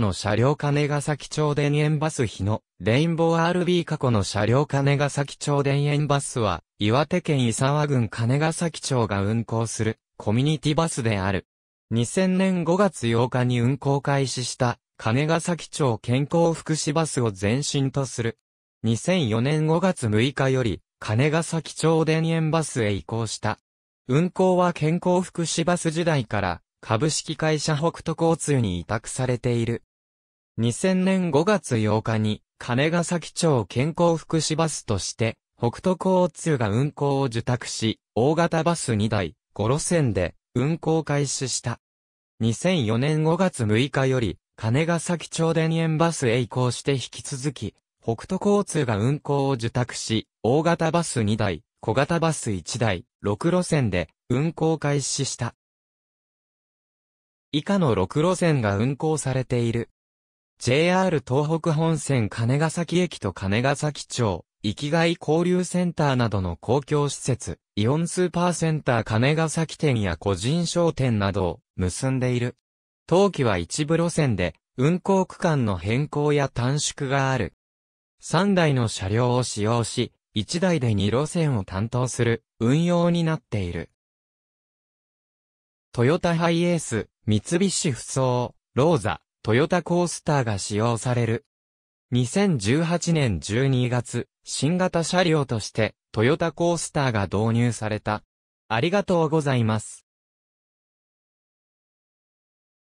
の車両金ヶ崎町田園バス日のレインボー RB 過去の車両金ヶ崎町田園バスは岩手県伊沢郡金ヶ崎町が運行するコミュニティバスである。2000年5月8日に運行開始した金ヶ崎町健康福祉バスを前身とする。2004年5月6日より金ヶ崎町田園バスへ移行した。運行は健康福祉バス時代から株式会社北斗交通に委託されている。2000年5月8日に、金ヶ崎町健康福祉バスとして、北斗交通が運行を受託し、大型バス2台、5路線で、運行開始した。2004年5月6日より、金ヶ崎町田園バスへ移行して引き続き、北斗交通が運行を受託し、大型バス2台、小型バス1台、6路線で、運行開始した。以下の6路線が運行されている。JR 東北本線金ヶ崎駅と金ヶ崎町、生きがい交流センターなどの公共施設、イオンスーパーセンター金ヶ崎店や個人商店などを結んでいる。当期は一部路線で、運行区間の変更や短縮がある。3台の車両を使用し、1台で2路線を担当する運用になっている。トヨタハイエース、三菱ふそう、ローザ、トヨタコースターが使用される。2018年12月、新型車両としてトヨタコースターが導入された。ありがとうございます。